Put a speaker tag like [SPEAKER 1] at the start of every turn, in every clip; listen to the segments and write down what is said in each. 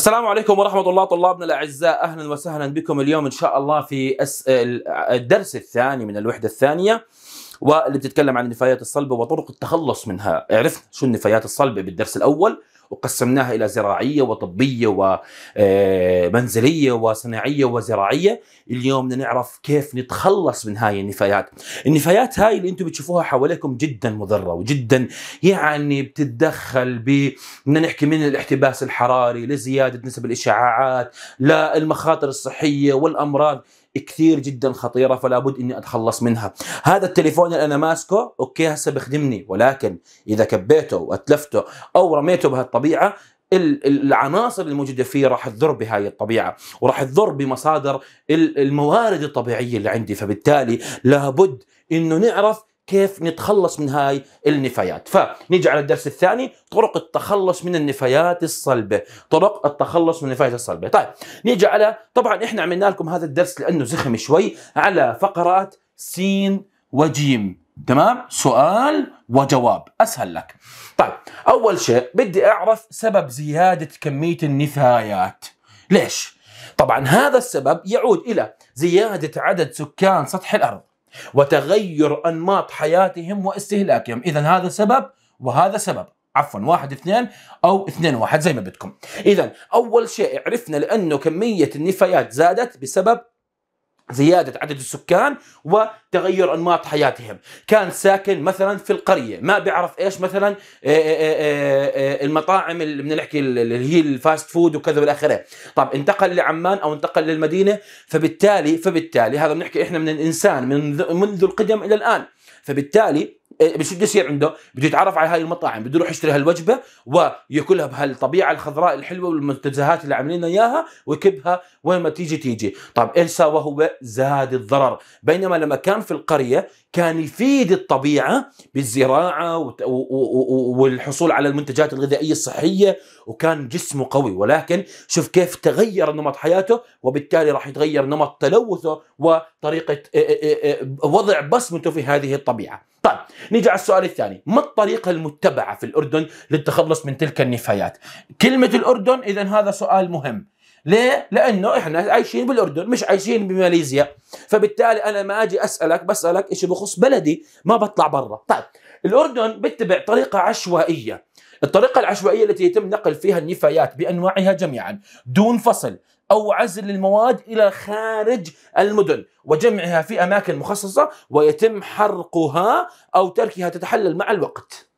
[SPEAKER 1] السلام عليكم ورحمة الله طلابنا الأعزاء أهلا وسهلا بكم اليوم إن شاء الله في الدرس الثاني من الوحدة الثانية واللي بتتكلم عن النفايات الصلبه وطرق التخلص منها عرفنا شو النفايات الصلبه بالدرس الاول وقسمناها الى زراعيه وطبيه ومنزليه آه، وصناعيه وزراعيه اليوم بدنا نعرف كيف نتخلص من هاي النفايات النفايات هاي اللي انتم بتشوفوها حواليكم جدا مضره وجدا يعني بتتدخل ب بدنا نحكي من الاحتباس الحراري لزياده نسب الاشعاعات للمخاطر الصحيه والامراض كثير جدا خطيره فلا بد اني اتخلص منها هذا التليفون اللي انا ماسكه اوكي هسه بخدمني ولكن اذا كبيته واتلفته او رميته بهالطبيعه العناصر الموجوده فيه راح تضر بهاي الطبيعه وراح تضر بمصادر الموارد الطبيعيه اللي عندي فبالتالي لابد انه نعرف كيف نتخلص من هاي النفايات فنيجي على الدرس الثاني طرق التخلص من النفايات الصلبه طرق التخلص من النفايات الصلبه طيب نيجي على طبعا احنا عملنا لكم هذا الدرس لانه زخم شوي على فقرات س وجيم تمام سؤال وجواب اسهل لك طيب اول شيء بدي اعرف سبب زياده كميه النفايات ليش طبعا هذا السبب يعود الى زياده عدد سكان سطح الارض وتغير أنماط حياتهم واستهلاكهم إذا هذا سبب وهذا سبب عفوا واحد اثنين او اثنين واحد زي ما بدكم اذا اول شيء عرفنا لانه كميه النفايات زادت بسبب زيادة عدد السكان وتغير أنماط حياتهم كان ساكن مثلا في القرية ما بيعرف إيش مثلا آه، آه، آه، المطاعم اللي بنحكي اللي هي الفاست فود وكذا والآخرة طب انتقل لعمان أو انتقل للمدينة فبالتالي فبالتالي هذا بنحكي إحنا من الإنسان من منذ القدم إلى الآن فبالتالي بس بده يصير عنده بده يتعرف على هاي المطاعم بده يروح يشتري هالوجبه وياكلها بهالطبيعه الخضراء الحلوه والمنتزهات اللي عاملين اياها ويكبها وين ما تيجي تيجي طب ايش سوى هو زاد الضرر بينما لما كان في القريه كان يفيد الطبيعه بالزراعه والحصول على المنتجات الغذائيه الصحيه وكان جسمه قوي ولكن شوف كيف تغير نمط حياته وبالتالي راح يتغير نمط تلوثه وطريقه إيه، إيه، إيه، وضع بصمته في هذه الطبيعه طيب نيجي على السؤال الثاني ما الطريقة المتبعة في الأردن للتخلص من تلك النفايات كلمة الأردن إذا هذا سؤال مهم ليه؟ لأنه إحنا عايشين بالأردن مش عايشين بماليزيا فبالتالي أنا ما أجي أسألك بسألك إيش بخص بلدي ما بطلع برا طيب الأردن بتبع طريقة عشوائية الطريقة العشوائية التي يتم نقل فيها النفايات بأنواعها جميعا دون فصل أو عزل المواد إلى خارج المدن وجمعها في أماكن مخصصة ويتم حرقها أو تركها تتحلل مع الوقت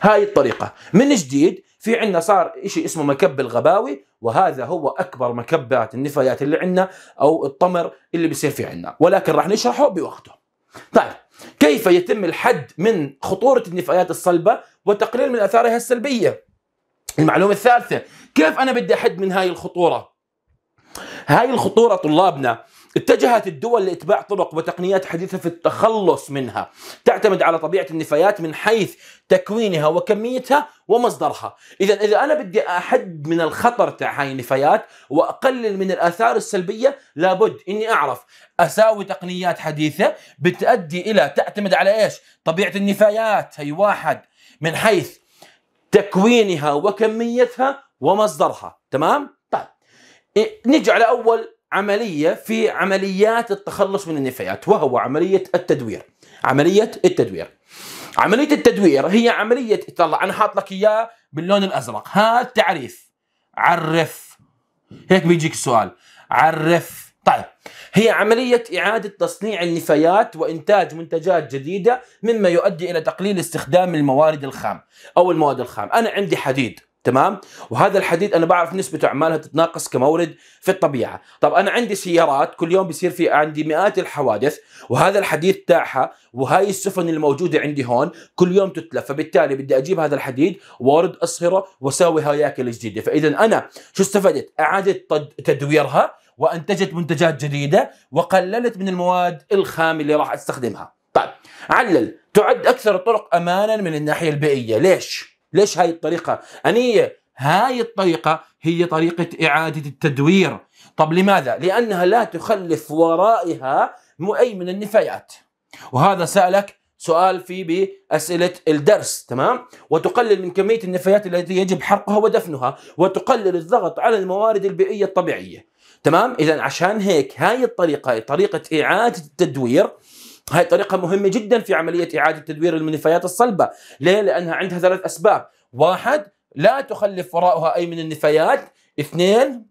[SPEAKER 1] هاي الطريقة من جديد في عندنا صار شيء اسمه مكب الغباوي وهذا هو أكبر مكبات النفايات اللي عندنا أو الطمر اللي بيصير في عندنا ولكن راح نشرحه بوقته طيب كيف يتم الحد من خطورة النفايات الصلبة وتقليل من آثارها السلبية المعلومة الثالثة كيف أنا بدي أحد من هاي الخطورة هاي الخطورة طلابنا اتجهت الدول لاتباع طرق وتقنيات حديثه في التخلص منها، تعتمد على طبيعه النفايات من حيث تكوينها وكميتها ومصدرها، اذا اذا انا بدي احد من الخطر تاع هاي النفايات واقلل من الاثار السلبيه لابد اني اعرف اساوي تقنيات حديثه بتؤدي الى تعتمد على ايش؟ طبيعه النفايات هي واحد من حيث تكوينها وكميتها ومصدرها، تمام؟ طيب إيه، نجي على اول عمليه في عمليات التخلص من النفايات وهو عمليه التدوير عمليه التدوير عمليه التدوير هي عمليه طلع انا حاط لك اياه باللون الازرق هات تعريف عرف هيك بيجيك السؤال عرف طيب هي عملية إعادة تصنيع النفايات وإنتاج منتجات جديدة مما يؤدي إلى تقليل استخدام الموارد الخام أو المواد الخام أنا عندي حديد تمام وهذا الحديد انا بعرف نسبته اعمالها تتناقص كمورد في الطبيعه طب انا عندي سيارات كل يوم بيصير في عندي مئات الحوادث وهذا الحديد تاعها وهاي السفن الموجوده عندي هون كل يوم تتلف فبالتالي بدي اجيب هذا الحديد وارد اصهره واسوي هياكل جديده فاذا انا شو استفدت اعاده تدويرها وانتجت منتجات جديده وقللت من المواد الخام اللي راح استخدمها طيب علل تعد اكثر الطرق امانا من الناحيه البيئيه ليش ليش هاي الطريقة أنية هاي الطريقة هي طريقة إعادة التدوير طب لماذا؟ لأنها لا تخلف ورائها أي من النفايات وهذا سألك سؤال في بأسئلة الدرس تمام؟ وتقلل من كمية النفايات التي يجب حرقها ودفنها وتقلل الضغط على الموارد البيئية الطبيعية تمام؟ إذا عشان هيك هاي الطريقة طريقة إعادة التدوير هاي طريقة مهمة جدا في عملية إعادة تدوير المنفيات الصلبة ليه؟ لأنها عندها ثلاث أسباب واحد لا تخلف وراءها أي من النفايات اثنين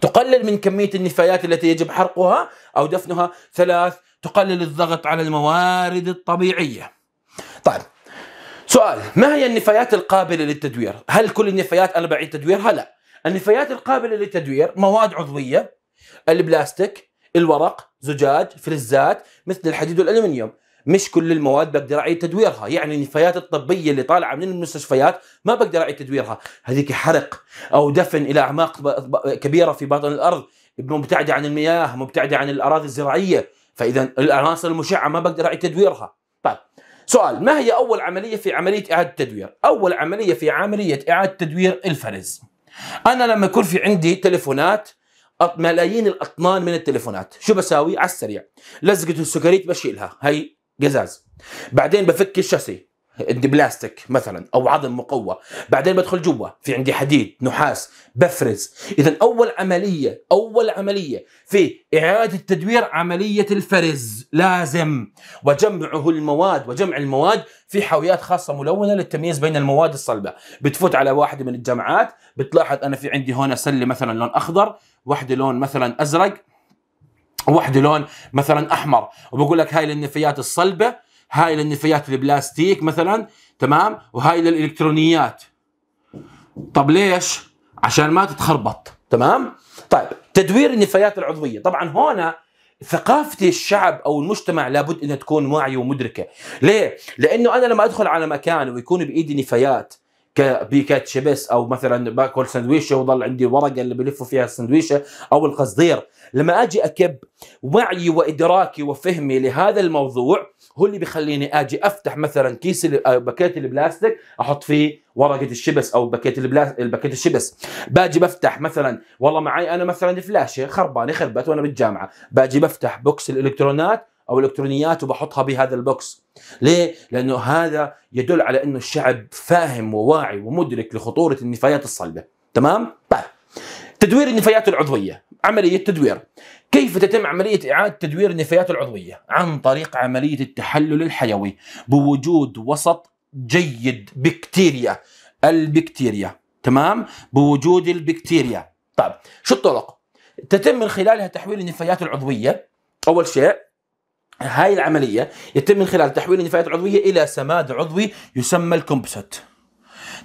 [SPEAKER 1] تقلل من كمية النفايات التي يجب حرقها أو دفنها ثلاث تقلل الضغط على الموارد الطبيعية طيب سؤال ما هي النفايات القابلة للتدوير؟ هل كل النفايات أنا بعيد تدويرها؟ لا النفايات القابلة للتدوير مواد عضوية البلاستيك الورق زجاج فلزات مثل الحديد والالمنيوم مش كل المواد بقدر اعيد تدويرها يعني النفايات الطبيه اللي طالعه من المستشفيات ما بقدر اعيد تدويرها هذيك حرق او دفن الى اعماق كبيره في باطن الارض مبتعده عن المياه مبتعده عن الاراضي الزراعيه فاذا العناصر المشعه ما بقدر اعيد تدويرها طيب سؤال ما هي اول عمليه في عمليه اعاده التدوير اول عمليه في عمليه اعاده تدوير الفرز انا لما يكون في عندي تليفونات ملايين الاطنان من التليفونات شو بساوي على السريع لزقت السكريت بشيلها هي قزاز بعدين بفك الشاسي عندي بلاستيك مثلا او عظم مقوى بعدين بدخل جوا في عندي حديد نحاس بفرز اذا اول عمليه اول عمليه في اعاده تدوير عمليه الفرز لازم وجمعه المواد وجمع المواد في حاويات خاصه ملونه للتمييز بين المواد الصلبه بتفوت على واحده من الجامعات بتلاحظ انا في عندي هنا سله مثلا لون اخضر واحده لون مثلا ازرق وواحده لون مثلا احمر وبقول لك هاي للنفايات الصلبه هاي للنفايات البلاستيك مثلا تمام وهاي للالكترونيات طب ليش عشان ما تتخربط تمام طيب تدوير النفايات العضويه طبعا هون ثقافة الشعب أو المجتمع لابد أن تكون واعية ومدركة ليه؟ لأنه أنا لما أدخل على مكان ويكون بإيدي نفايات كبيكات شبس او مثلا باكل سندويشه وضل عندي ورقه اللي بلفوا فيها السندويشه او القصدير لما اجي اكب وعيي وادراكي وفهمي لهذا الموضوع هو اللي بيخليني اجي افتح مثلا كيس باكيت البلاستيك احط فيه ورقه الشبس او باكيت الباكيت الشبس باجي بفتح مثلا والله معي انا مثلا فلاشه خربانه خربت وانا بالجامعه باجي بفتح بوكس الالكترونات او الكترونيات وبحطها بهذا البوكس ليه لانه هذا يدل على انه الشعب فاهم وواعي ومدرك لخطوره النفايات الصلبه تمام طيب تدوير النفايات العضويه عمليه تدوير كيف تتم عمليه اعاده تدوير النفايات العضويه عن طريق عمليه التحلل الحيوي بوجود وسط جيد بكتيريا البكتيريا تمام بوجود البكتيريا طيب شو الطرق تتم من خلالها تحويل النفايات العضويه اول شيء هاي العملية يتم من خلال تحويل النفايات العضوية إلى سماد عضوي يسمى الكومبوست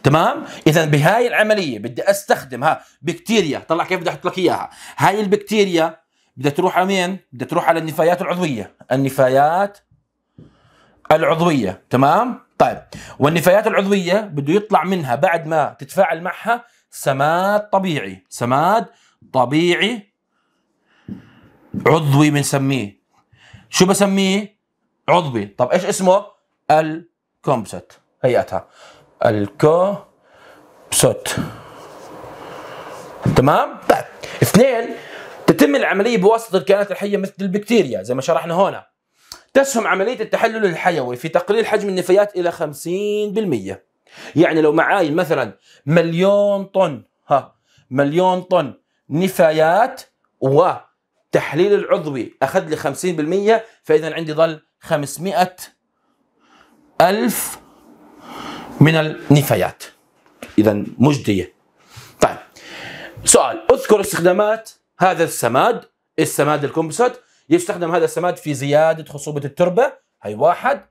[SPEAKER 1] تمام اذا بهاي العمليه بدي استخدم ها بكتيريا طلع كيف بدي احط لك اياها هاي البكتيريا بدها تروح على مين بدها تروح على النفايات العضويه النفايات العضويه تمام طيب والنفايات العضويه بده يطلع منها بعد ما تتفاعل معها سماد طبيعي سماد طبيعي عضوي بنسميه شو بسميه؟ عضوي طب ايش اسمه؟ الكومبسوت هيئتها الكوبسوت تمام؟ طيب اثنين تتم العمليه بواسطه الكائنات الحيه مثل البكتيريا زي ما شرحنا هنا تسهم عمليه التحلل الحيوي في تقليل حجم النفايات الى 50% يعني لو معاي مثلا مليون طن ها مليون طن نفايات و التحليل العضوي اخذ لي 50% فاذا عندي ظل خمسمائة ألف من النفايات إذا مجدية طيب سؤال اذكر استخدامات هذا السماد السماد الكومبوسات يستخدم هذا السماد في زيادة خصوبة التربة هي واحد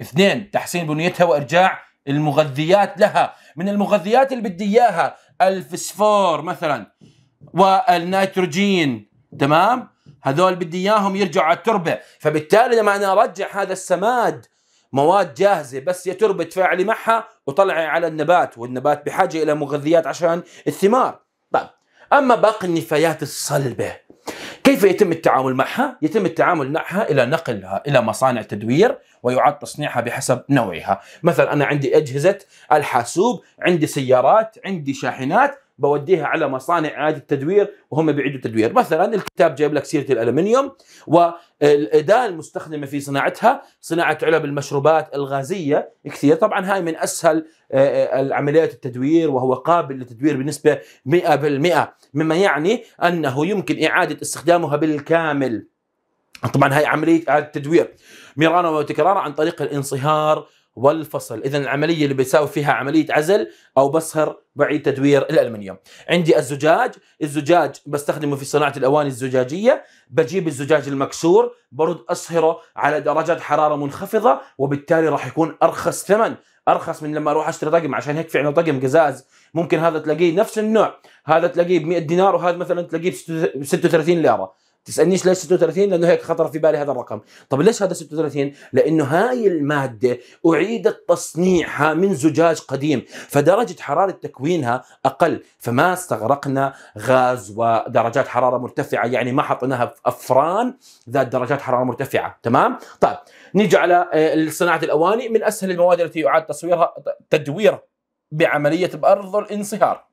[SPEAKER 1] اثنين تحسين بنيتها وإرجاع المغذيات لها من المغذيات اللي بدي إياها الفسفور مثلا والنيتروجين تمام هذول بدي اياهم يرجعوا على التربه فبالتالي لما انا ارجع هذا السماد مواد جاهزه بس يا تربه تفاعلي معها وطلعي على النبات والنبات بحاجه الى مغذيات عشان الثمار طيب اما باقي النفايات الصلبه كيف يتم التعامل معها؟ يتم التعامل معها الى نقلها الى مصانع تدوير ويعاد تصنيعها بحسب نوعها، مثلا انا عندي اجهزه الحاسوب، عندي سيارات، عندي شاحنات، بوديها على مصانع اعاده تدوير وهم بيعيدوا التدوير، مثلا الكتاب جايب لك سيره الالمنيوم والاداه المستخدمه في صناعتها صناعه علب المشروبات الغازيه كثير طبعا هاي من اسهل آه، آه، عمليات التدوير وهو قابل للتدوير بنسبه 100% مما يعني انه يمكن اعاده استخدامها بالكامل طبعا هاي عمليه اعاده تدوير مرارا وتكرارا عن طريق الانصهار والفصل اذا العمليه اللي بساوي فيها عمليه عزل او بصهر بعيد تدوير الالمنيوم عندي الزجاج الزجاج بستخدمه في صناعه الاواني الزجاجيه بجيب الزجاج المكسور برد اصهره على درجات حراره منخفضه وبالتالي راح يكون ارخص ثمن ارخص من لما اروح اشتري طقم عشان هيك في عندنا طقم قزاز ممكن هذا تلاقيه نفس النوع هذا تلاقيه ب 100 دينار وهذا مثلا تلاقيه ب 36 ليره تسالنيش ليش 36 لانه هيك خطر في بالي هذا الرقم طب ليش هذا 36 لانه هاي الماده اعيد تصنيعها من زجاج قديم فدرجه حراره تكوينها اقل فما استغرقنا غاز ودرجات حراره مرتفعه يعني ما حطيناها في افران ذات درجات حراره مرتفعه تمام طيب نيجي على آه، صناعه الاواني من اسهل المواد التي يعاد تصويرها تدويرها بعمليه بارض الانصهار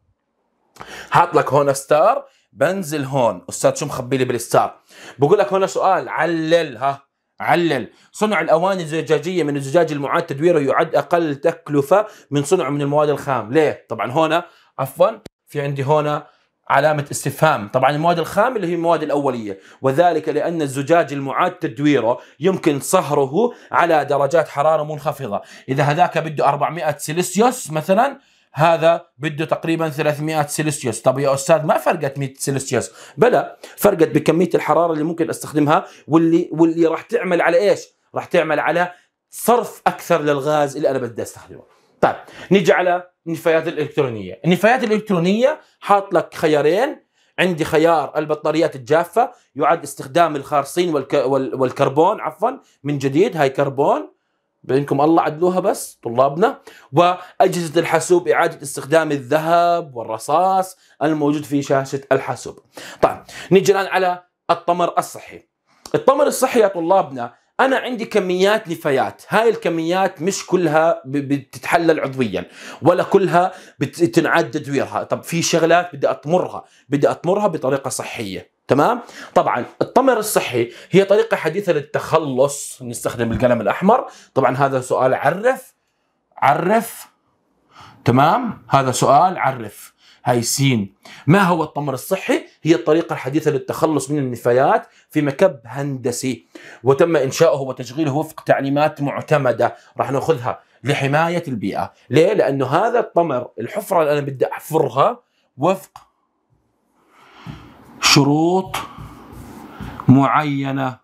[SPEAKER 1] حاط لك هون ستار بنزل هون استاذ شو مخبي لي بالستار بقول لك هون سؤال علل ها علل صنع الاواني الزجاجيه من الزجاج المعاد تدويره يعد اقل تكلفه من صنعه من المواد الخام ليه طبعا هون عفوا في عندي هون علامة استفهام طبعا المواد الخام اللي هي المواد الأولية وذلك لأن الزجاج المعاد تدويره يمكن صهره على درجات حرارة منخفضة إذا هذاك بده 400 سلسيوس مثلا هذا بده تقريبا 300 سلسيوس طب يا استاذ ما فرقت 100 سلسيوس بلا فرقت بكميه الحراره اللي ممكن استخدمها واللي واللي راح تعمل على ايش راح تعمل على صرف اكثر للغاز اللي انا بدي استخدمه طيب نيجي على النفايات الالكترونيه النفايات الالكترونيه حاط لك خيارين عندي خيار البطاريات الجافه يعد استخدام الخارصين والك... والكربون عفوا من جديد هاي كربون بينكم الله عدلوها بس طلابنا وأجهزة الحاسوب إعادة استخدام الذهب والرصاص الموجود في شاشة الحاسوب طيب نيجي الآن على الطمر الصحي الطمر الصحي يا طلابنا انا عندي كميات نفايات هاي الكميات مش كلها بتتحلل عضويا ولا كلها بتنعد تدويرها طب في شغلات بدي اطمرها بدي اطمرها بطريقه صحيه تمام طبعا التمر الصحي هي طريقه حديثه للتخلص نستخدم القلم الاحمر طبعا هذا سؤال عرف عرف تمام هذا سؤال عرف هاي سين ما هو التمر الصحي هي الطريقة الحديثة للتخلص من النفايات في مكب هندسي وتم إنشاؤه وتشغيله وفق تعليمات معتمدة راح نأخذها لحماية البيئة ليه؟ لأنه هذا التمر الحفرة اللي أنا بدي أحفرها وفق شروط معينه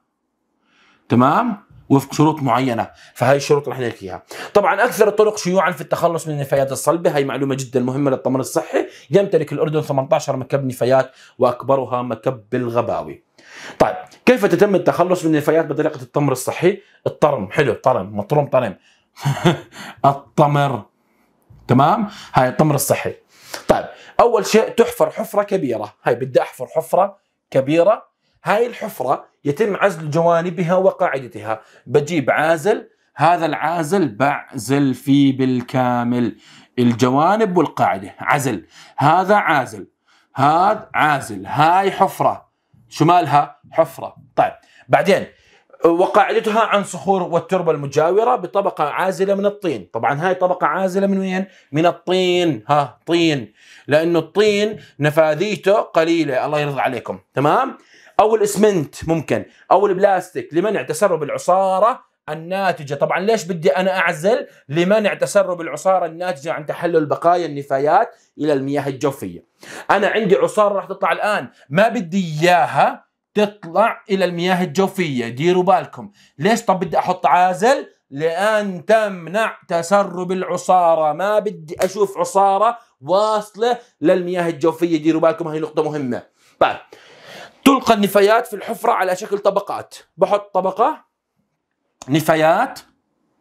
[SPEAKER 1] تمام وفق شروط معينه فهي الشروط رح نحكيها طبعا اكثر الطرق شيوعا في التخلص من النفايات الصلبه هي معلومه جدا مهمه للطمر الصحي يمتلك الاردن 18 مكب نفايات واكبرها مكب الغباوي طيب كيف تتم التخلص من النفايات بطريقه التمر الصحي الطرم حلو طرم مطروم طرم الطمر تمام هاي الطمر الصحي طيب اول شيء تحفر حفره كبيره هاي بدي احفر حفره كبيره هاي الحفره يتم عزل جوانبها وقاعدتها بجيب عازل هذا العازل بعزل فيه بالكامل الجوانب والقاعده عزل هذا عازل هذا عازل هاي حفره شمالها حفره طيب بعدين وقاعدتها عن صخور والتربة المجاورة بطبقة عازلة من الطين طبعا هاي طبقة عازلة من وين؟ من الطين ها طين لأنه الطين نفاذيته قليلة الله يرضى عليكم تمام؟ أو الإسمنت ممكن أو البلاستيك لمنع تسرب العصارة الناتجة طبعا ليش بدي أنا أعزل لمنع تسرب العصارة الناتجة عن تحلل بقايا النفايات إلى المياه الجوفية أنا عندي عصارة راح تطلع الآن ما بدي إياها تطلع الى المياه الجوفيه ديروا بالكم ليش طب بدي احط عازل لان تمنع تسرب العصاره ما بدي اشوف عصاره واصله للمياه الجوفيه ديروا بالكم هاي نقطه مهمه طيب تلقى النفايات في الحفره على شكل طبقات بحط طبقه نفايات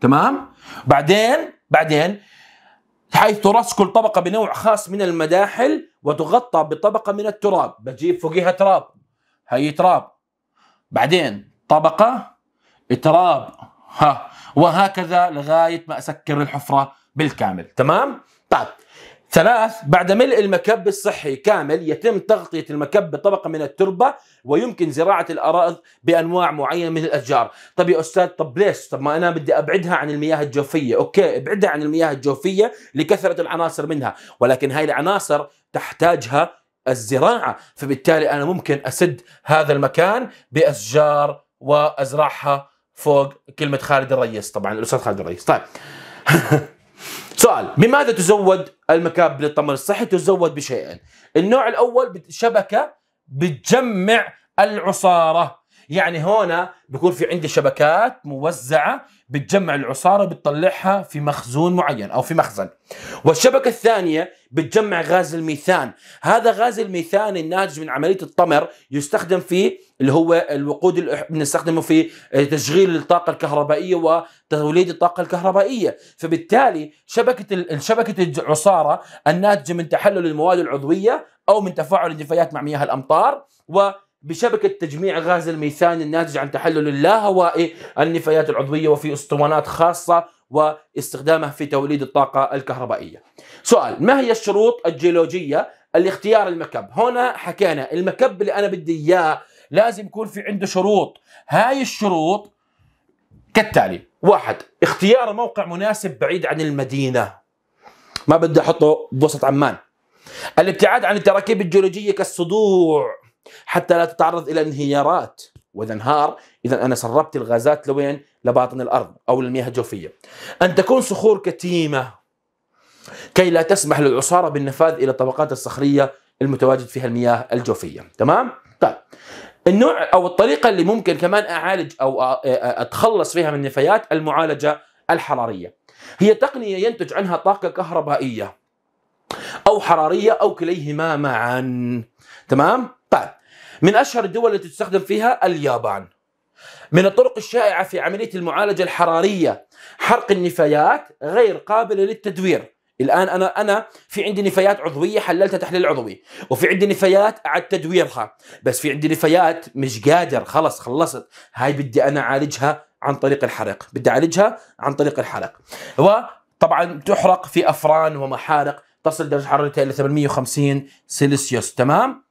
[SPEAKER 1] تمام بعدين بعدين حيث ترص كل طبقه بنوع خاص من المداحل وتغطى بطبقه من التراب بجيب فوقيها تراب هي تراب بعدين طبقة تراب ها وهكذا لغاية ما أسكر الحفرة بالكامل تمام؟ طيب ثلاث بعد ملء المكب الصحي كامل يتم تغطية المكب بطبقة من التربة ويمكن زراعة الأراض بأنواع معينة من الأشجار طب يا أستاذ طب ليش طب ما أنا بدي أبعدها عن المياه الجوفية أوكي ابعدها عن المياه الجوفية لكثرة العناصر منها ولكن هاي العناصر تحتاجها الزراعه، فبالتالي انا ممكن اسد هذا المكان باشجار وازرعها فوق كلمه خالد الرئيس طبعا الاستاذ خالد الرئيس، طيب. سؤال بماذا تزود المكاب للطمر الصحي؟ تزود بشيئين. النوع الاول شبكه بتجمع العصاره يعني هنا بيكون في عندي شبكات موزعة بتجمع العصارة بتطلعها في مخزون معين أو في مخزن والشبكة الثانية بتجمع غاز الميثان هذا غاز الميثان الناتج من عملية الطمر يستخدم في اللي هو الوقود بنستخدمه في تشغيل الطاقة الكهربائية وتوليد الطاقة الكهربائية فبالتالي شبكة شبكة العصارة الناتجة من تحلل المواد العضوية أو من تفاعل النفايات مع مياه الأمطار و بشبكة تجميع غاز الميثان الناتج عن تحلل اللاهوائي النفايات العضوية وفي اسطوانات خاصة واستخدامه في توليد الطاقة الكهربائية سؤال ما هي الشروط الجيولوجية لاختيار المكب هنا حكينا المكب اللي أنا بدي إياه لازم يكون في عنده شروط هاي الشروط كالتالي واحد اختيار موقع مناسب بعيد عن المدينة ما بدي أحطه بوسط عمان الابتعاد عن التراكيب الجيولوجية كالصدوع حتى لا تتعرض الى انهيارات واذا انهار اذا انا سربت الغازات لوين؟ لباطن الارض او للمياه الجوفيه. ان تكون صخور كتيمه كي لا تسمح للعصاره بالنفاذ الى الطبقات الصخريه المتواجد فيها المياه الجوفيه، تمام؟ طيب النوع او الطريقه اللي ممكن كمان اعالج او اتخلص فيها من النفايات المعالجه الحراريه. هي تقنيه ينتج عنها طاقه كهربائيه او حراريه او كليهما معا. تمام؟ طيب من أشهر الدول التي تستخدم فيها اليابان من الطرق الشائعة في عملية المعالجة الحرارية حرق النفايات غير قابلة للتدوير الآن أنا أنا في عندي نفايات عضوية حللتها تحليل عضوي وفي عندي نفايات أعد تدويرها بس في عندي نفايات مش قادر خلص خلصت هاي بدي أنا أعالجها عن طريق الحرق بدي أعالجها عن طريق الحرق وطبعا تحرق في أفران ومحارق تصل درجة حرارتها إلى 850 سلسيوس تمام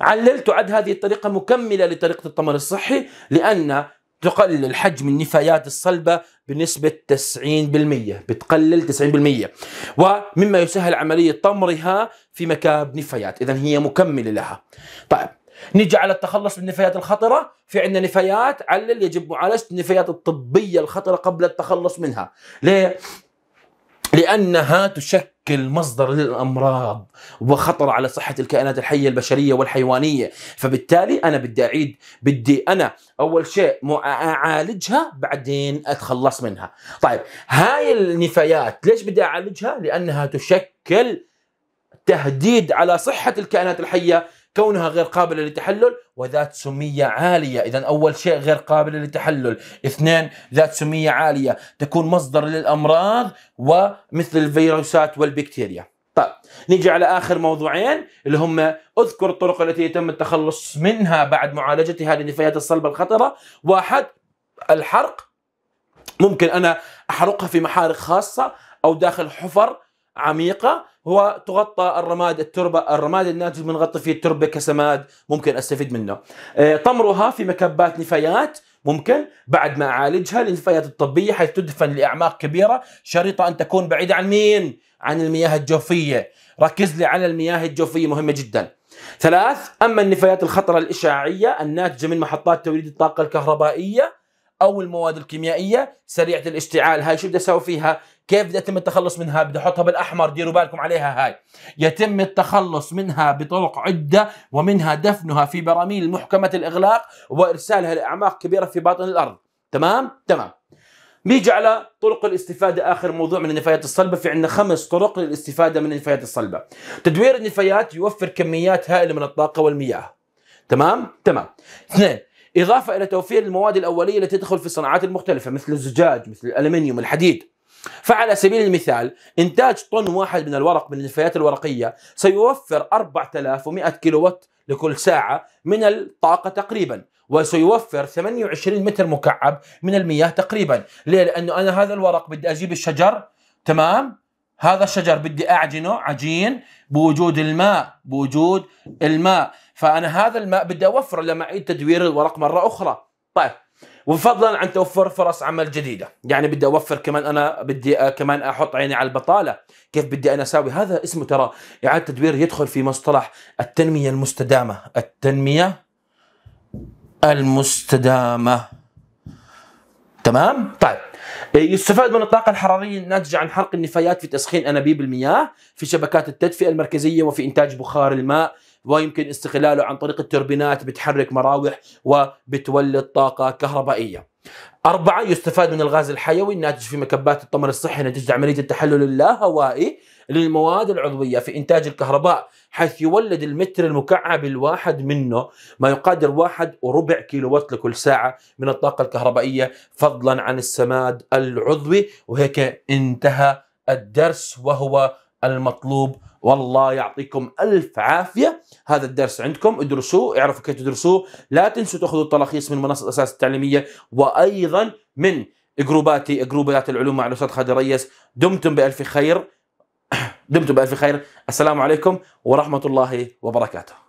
[SPEAKER 1] عللت عد هذه الطريقة مكملة لطريقة الطمر الصحي لأن تقلل حجم النفايات الصلبة بنسبة 90% بتقلل 90% ومما يسهل عملية طمرها في مكاب نفايات إذا هي مكملة لها طيب نجي على التخلص من النفايات الخطرة في عندنا نفايات علل يجب معالجة النفايات الطبية الخطرة قبل التخلص منها ليه؟ لأنها تشكل مصدر للأمراض وخطر على صحة الكائنات الحية البشرية والحيوانية فبالتالي أنا بدي أعيد بدي أنا أول شيء أعالجها بعدين أتخلص منها طيب هاي النفايات ليش بدي أعالجها لأنها تشكل تهديد على صحة الكائنات الحية كونها غير قابلة للتحلل وذات سمية عالية إذا أول شيء غير قابلة للتحلل اثنين ذات سمية عالية تكون مصدر للأمراض ومثل الفيروسات والبكتيريا طيب نيجي على اخر موضوعين اللي هم اذكر الطرق التي يتم التخلص منها بعد معالجتها للنفايات الصلبه الخطره واحد الحرق ممكن انا احرقها في محارق خاصه او داخل حفر عميقه هو تغطى الرماد التربه الرماد الناتج من غطي فيه التربه كسماد ممكن استفيد منه آه، طمرها في مكبات نفايات ممكن بعد ما اعالجها للنفايات الطبيه حيث تدفن لاعماق كبيره شريطه ان تكون بعيده عن مين عن المياه الجوفيه ركز لي على المياه الجوفيه مهمه جدا ثلاث اما النفايات الخطره الاشعاعيه الناتجه من محطات توليد الطاقه الكهربائيه او المواد الكيميائيه سريعه الاشتعال هاي شو بدي اسوي فيها كيف بدي يتم التخلص منها بدي احطها بالاحمر ديروا بالكم عليها هاي يتم التخلص منها بطرق عده ومنها دفنها في براميل محكمه الاغلاق وارسالها لاعماق كبيره في باطن الارض تمام تمام بيجي على طرق الاستفادة آخر موضوع من النفايات الصلبة في عندنا خمس طرق للاستفادة من النفايات الصلبة تدوير النفايات يوفر كميات هائلة من الطاقة والمياه تمام تمام اثنين إضافة إلى توفير المواد الأولية التي تدخل في الصناعات المختلفة مثل الزجاج مثل الألمنيوم الحديد فعلى سبيل المثال إنتاج طن واحد من الورق من النفايات الورقية سيوفر 4100 كيلو وات لكل ساعة من الطاقة تقريبا وسيوفر 28 متر مكعب من المياه تقريبا ليه؟ لأنه أنا هذا الورق بدي أجيب الشجر تمام هذا الشجر بدي أعجنه عجين بوجود الماء بوجود الماء فأنا هذا الماء بدي أوفره لما أعيد تدوير الورق مرة أخرى طيب وفضلا عن توفر فرص عمل جديده يعني بدي اوفر كمان انا بدي آه، كمان احط عيني على البطاله كيف بدي انا اساوي هذا اسمه ترى اعاده تدوير يدخل في مصطلح التنميه المستدامه التنميه المستدامه تمام طيب يستفاد من الطاقة الحرارية الناتجة عن حرق النفايات في تسخين أنابيب المياه في شبكات التدفئة المركزية وفي إنتاج بخار الماء ويمكن استغلاله عن طريق التوربينات بتحرك مراوح وبتولد طاقة كهربائية أربعة يستفاد من الغاز الحيوي الناتج في مكبات الطمر الصحي نتيجة عملية التحلل اللاهوائي للمواد العضوية في إنتاج الكهرباء حيث يولد المتر المكعب الواحد منه ما يقدر واحد وربع كيلو وات لكل ساعة من الطاقة الكهربائية فضلا عن السماد العضوي وهيك انتهى الدرس وهو المطلوب والله يعطيكم الف عافيه هذا الدرس عندكم ادرسوه اعرفوا كيف تدرسوه لا تنسوا تاخذوا التلخيص من منصه اساس التعليميه وايضا من جروباتي جروبات العلوم مع الاستاذ خالد ريس دمتم بالف خير دمتم بالف خير السلام عليكم ورحمه الله وبركاته